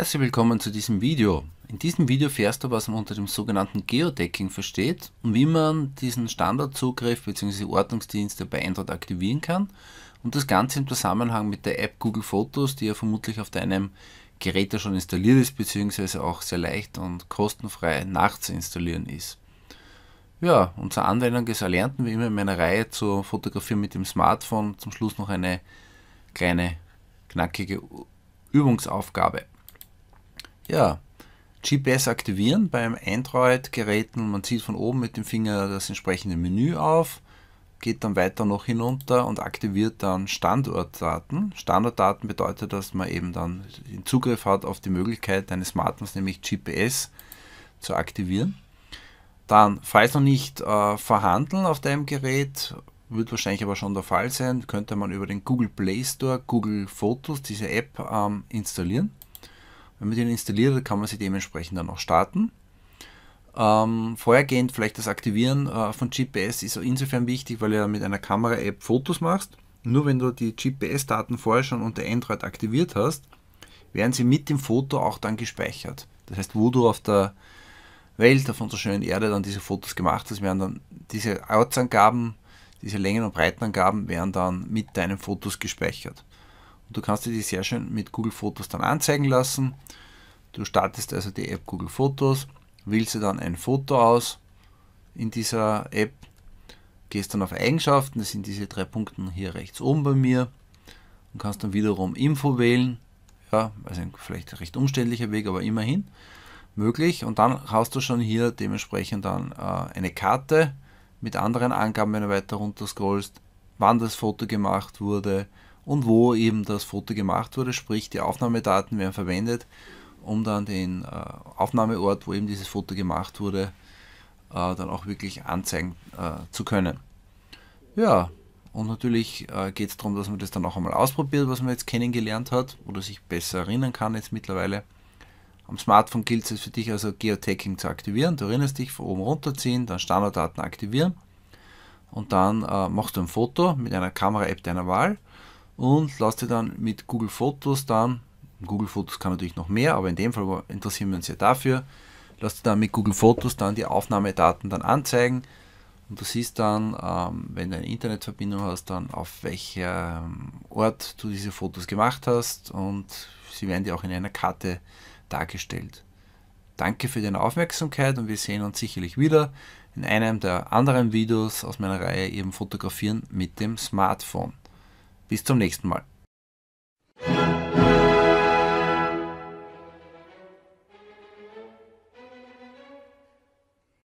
Herzlich willkommen zu diesem Video. In diesem Video fährst du, was man unter dem sogenannten Geodecking versteht und wie man diesen Standardzugriff bzw. Ortungsdienste bei Android aktivieren kann und das Ganze im Zusammenhang mit der App Google Fotos, die ja vermutlich auf deinem Gerät ja schon installiert ist bzw. auch sehr leicht und kostenfrei nachzuinstallieren ist. Ja, und zur Anwendung des Erlernten, wie immer in meiner Reihe zu Fotografieren mit dem Smartphone, zum Schluss noch eine kleine knackige Übungsaufgabe. Ja, GPS aktivieren beim Android-Geräten. Man zieht von oben mit dem Finger das entsprechende Menü auf, geht dann weiter noch hinunter und aktiviert dann Standortdaten. Standortdaten bedeutet, dass man eben dann den Zugriff hat auf die Möglichkeit eines Smartphones, nämlich GPS, zu aktivieren. Dann, falls noch nicht äh, vorhanden auf deinem Gerät, wird wahrscheinlich aber schon der Fall sein, könnte man über den Google Play Store Google Photos, diese App, ähm, installieren wenn man den installiert hat, kann man sie dementsprechend dann auch starten. Ähm, vorhergehend vielleicht das Aktivieren äh, von GPS ist auch insofern wichtig, weil du ja mit einer Kamera-App Fotos machst. Nur wenn du die GPS-Daten vorher schon unter Android aktiviert hast, werden sie mit dem Foto auch dann gespeichert. Das heißt, wo du auf der Welt, auf unserer schönen Erde dann diese Fotos gemacht hast, werden dann diese Ortsangaben, diese Längen- und Breitenangaben werden dann mit deinen Fotos gespeichert. Und du kannst dir die sehr schön mit Google Fotos dann anzeigen lassen Du startest also die App Google Fotos, wählst dir dann ein Foto aus in dieser App, gehst dann auf Eigenschaften, das sind diese drei Punkte hier rechts oben bei mir und kannst dann wiederum Info wählen. Ja, also ein vielleicht recht umständlicher Weg, aber immerhin möglich. Und dann hast du schon hier dementsprechend dann äh, eine Karte mit anderen Angaben, wenn du weiter runter scrollst, wann das Foto gemacht wurde und wo eben das Foto gemacht wurde, sprich die Aufnahmedaten werden verwendet um dann den äh, Aufnahmeort, wo eben dieses Foto gemacht wurde, äh, dann auch wirklich anzeigen äh, zu können. Ja, und natürlich äh, geht es darum, dass man das dann auch einmal ausprobiert, was man jetzt kennengelernt hat oder sich besser erinnern kann jetzt mittlerweile. Am Smartphone gilt es für dich also Geotagging zu aktivieren. Du erinnerst dich, von oben runterziehen, dann Standarddaten aktivieren und dann äh, machst du ein Foto mit einer Kamera-App deiner Wahl und lass dir dann mit Google Fotos dann Google Fotos kann natürlich noch mehr, aber in dem Fall interessieren wir uns ja dafür. Lass dir dann mit Google Fotos dann die Aufnahmedaten dann anzeigen. Und du siehst dann, ähm, wenn du eine Internetverbindung hast, dann auf welchem ähm, Ort du diese Fotos gemacht hast und sie werden dir auch in einer Karte dargestellt. Danke für deine Aufmerksamkeit und wir sehen uns sicherlich wieder in einem der anderen Videos aus meiner Reihe eben fotografieren mit dem Smartphone. Bis zum nächsten Mal.